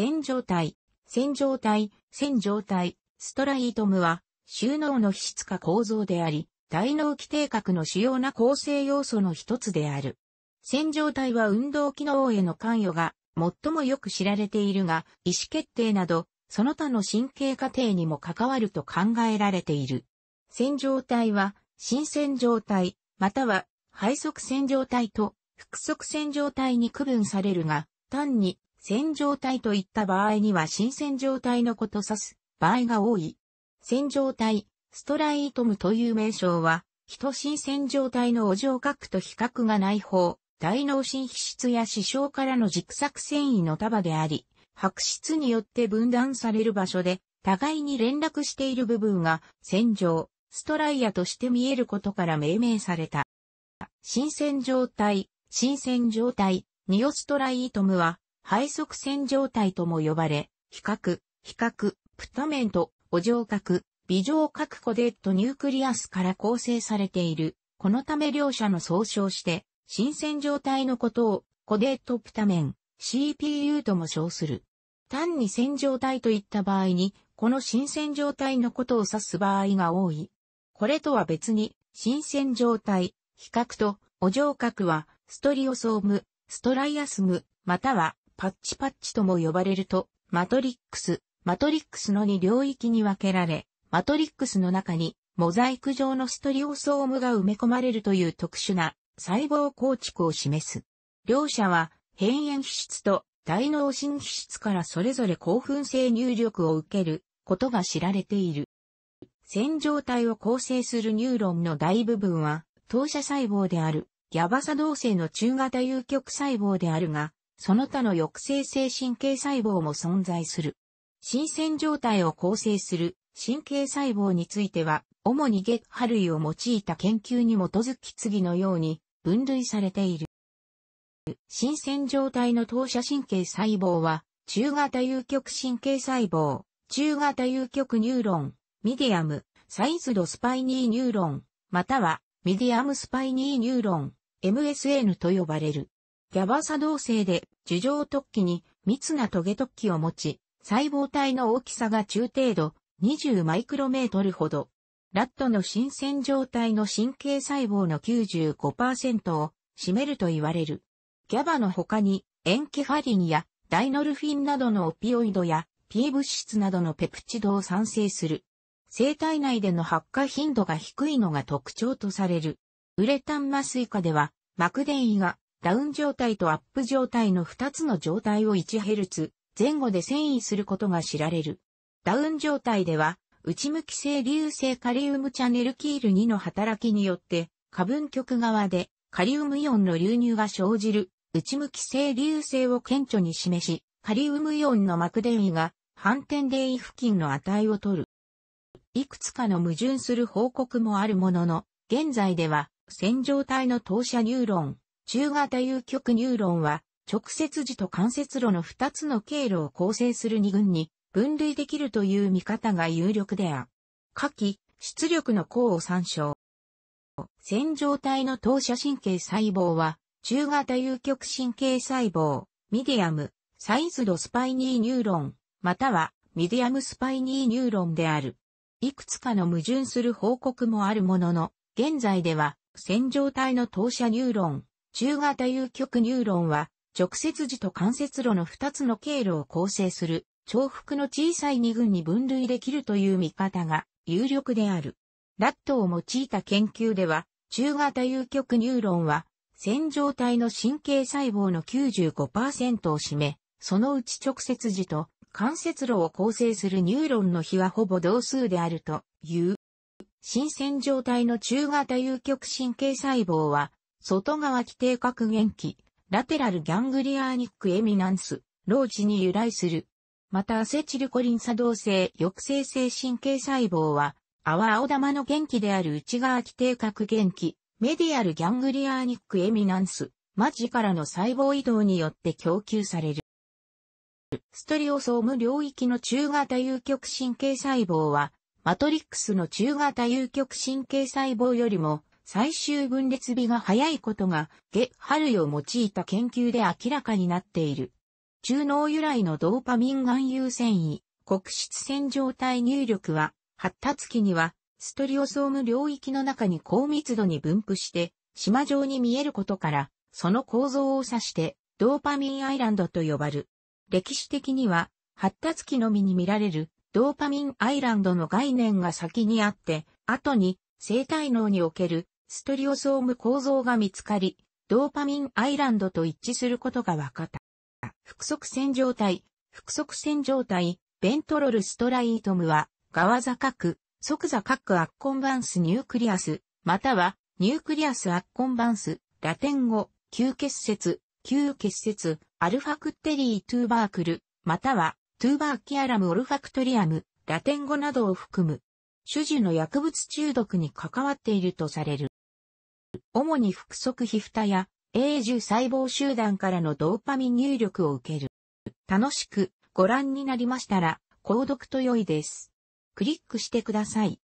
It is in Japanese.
戦状態、戦状態、戦状態、ストライトムは、収納の皮質化構造であり、大脳基底核の主要な構成要素の一つである。戦状態は運動機能への関与が最もよく知られているが、意思決定など、その他の神経過程にも関わると考えられている。線状態は、新線状態、または、配側線状態と、複側線状態に区分されるが、単に、線状体といった場合には新線状体のこと指す場合が多い。線状体、ストライートムという名称は、人新線状体のお上核と比較がない方、大脳新皮質や視床からの軸索繊維の束であり、白質によって分断される場所で、互いに連絡している部分が線状、ストライアとして見えることから命名された。新線状態、新線状態、ニオストライートムは、肺側線状態とも呼ばれ、比較、比較、プタメント、お上核、微上核コデットニュークリアスから構成されている。このため両者の総称して、新鮮状態のことを、コデットプタメン、CPU とも称する。単に線状態といった場合に、この新鮮状態のことを指す場合が多い。これとは別に、新鮮状態、比較と、お上核は、ストリオソーム、ストライアスム、またはパッチパッチとも呼ばれると、マトリックス、マトリックスの2領域に分けられ、マトリックスの中にモザイク状のストリオソームが埋め込まれるという特殊な細胞構築を示す。両者は変炎皮質と大脳新皮質からそれぞれ興奮性入力を受けることが知られている。線状体を構成するニューロンの大部分は、当社細胞である、ギャバサ同性の中型有極細胞であるが、その他の抑制性神経細胞も存在する。新鮮状態を構成する神経細胞については、主にゲッハ類を用いた研究に基づき次のように分類されている。新鮮状態の当社神経細胞は、中型有極神経細胞、中型有極ニューロン、ミディアム、サイズドスパイニーニューロン、またはミディアムスパイニーニューロン、MSN と呼ばれる。ギャバ作動性で、樹状突起に密なトゲ突起を持ち、細胞体の大きさが中程度、20マイクロメートルほど。ラットの新鮮状態の神経細胞の95%を占めると言われる。ギャバの他に、エンケファリンやダイノルフィンなどのオピオイドや P 物質などのペプチドを産生する。生体内での発火頻度が低いのが特徴とされる。ウレタンマスイカでは、マクデイがダウン状態とアップ状態の2つの状態を 1Hz 前後で遷移することが知られる。ダウン状態では、内向き性流性カリウムチャネルキール2の働きによって、過分極側でカリウムイオンの流入が生じる内向き性流性を顕著に示し、カリウムイオンの膜電位が反転電位付近の値を取る。いくつかの矛盾する報告もあるものの、現在では、線状体の投射ニューロン、中型有極ニューロンは、直接時と関節路の2つの経路を構成する2群に分類できるという見方が有力である。下記、出力の項を参照。線状体の投射神経細胞は、中型有極神経細胞、ミディアム、サイズドスパイニーニューロン、またはミディアムスパイニーニューロンである。いくつかの矛盾する報告もあるものの、現在では、線状体の投射ニューロン、中型有極ニューロンは、直接時と関節路の2つの経路を構成する、重複の小さい2群に分類できるという見方が有力である。ラットを用いた研究では、中型有極ニューロンは、線状体の神経細胞の95%を占め、そのうち直接時と関節路を構成するニューロンの比はほぼ同数であるという。新線状体の中型有極神経細胞は、外側規定核元気、ラテラルギャングリアーニックエミナンス、ローチに由来する。またアセチルコリン作動性抑制性神経細胞は、泡青玉の元気である内側規定核元気、メディアルギャングリアーニックエミナンス、マジからの細胞移動によって供給される。ストリオソーム領域の中型有極神経細胞は、マトリックスの中型有極神経細胞よりも最終分裂日が早いことが、ゲ・ハルイを用いた研究で明らかになっている。中脳由来のドーパミン含有繊維、黒質線状態入力は、発達期には、ストリオソーム領域の中に高密度に分布して、島状に見えることから、その構造を指して、ドーパミンアイランドと呼ばる。歴史的には、発達期のみに見られる、ドーパミンアイランドの概念が先にあって、後に、生体脳におけるストリオソーム構造が見つかり、ドーパミンアイランドと一致することが分かった。複則線状態、複則線状態、ベントロルストライートムは、側座核、即座核アッコンバンスニュークリアス、または、ニュークリアスアッコンバンス、ラテン語、急結節、旧結節、アルファクテリートゥーバークル、または、トゥーバーキアラムオルファクトリアム、ラテン語などを含む、種々の薬物中毒に関わっているとされる。主に腹側皮蓋や永住細胞集団からのドーパミン入力を受ける。楽しくご覧になりましたら、購読と良いです。クリックしてください。